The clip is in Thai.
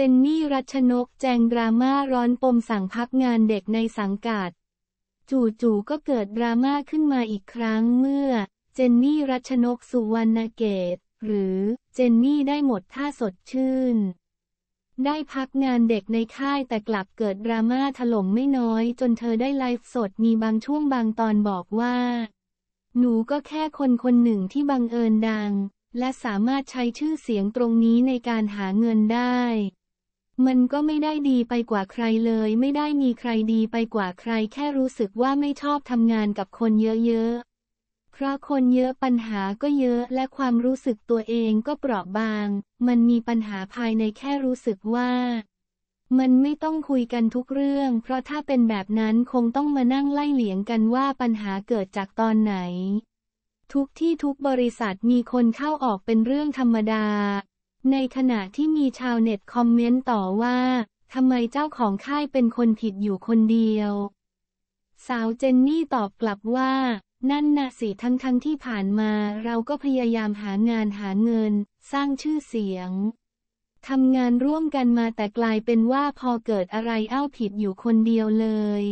จนนี่รัชนกแจงดราม่าร้อนปมสั่งพักงานเด็กในสังกัด จู่ๆก็เกิดดราม่าขึ้นมาอีกครั้งเมื่อ เจนนี่รัชนกสุวรรณเกตหรือเจนนี่ได้หมดท่าสดชื่น ได้พักงานเด็กในค่ายแต่กลับเกิดดราม่าถล่มไม่น้อยจนเธอได้ไลฟ์สดมีบางช่วงบางตอนบอกว่า หนูก็แค่คนคนหนึ่งที่บังเอิญดัง และสามารถใช้ชื่อเสียงตรงนี้ในการหาเงินได้มันก็ไม่ได้ดีไปกว่าใครเลยไม่ได้มีใครดีไปกว่าใครแค่รู้สึกว่าไม่ชอบทำงานกับคนเยอะ ๆ เพราะคนเยอะปัญหาก็เยอะและความรู้สึกตัวเองก็เปราะบาง มันมีปัญหาภายในแค่รู้สึกว่า มันไม่ต้องคุยกันทุกเรื่อง เพราะถ้าเป็นแบบนั้นคงต้องมานั่งไล่เหลียงกันว่าปัญหาเกิดจากตอนไหน ทุกที่ทุกบริษัทมีคนเข้าออกเป็นเรื่องธรรมดาในขณะที่มีชาวเน็ตคอมเมนต์ต่อว่าทำไมเจ้าของค่ายเป็นคนผิดอยู่คนเดียว สาวเจนนี่ตอบกลับว่า นั่นนะสิทั้งทั้งที่ผ่านมาเราก็พยายามหางานหาเงิน สร้างชื่อเสียงทำงานร่วมกันมาแต่กลายเป็นว่าพอเกิดอะไรเอ้าผิดอยู่คนเดียวเลย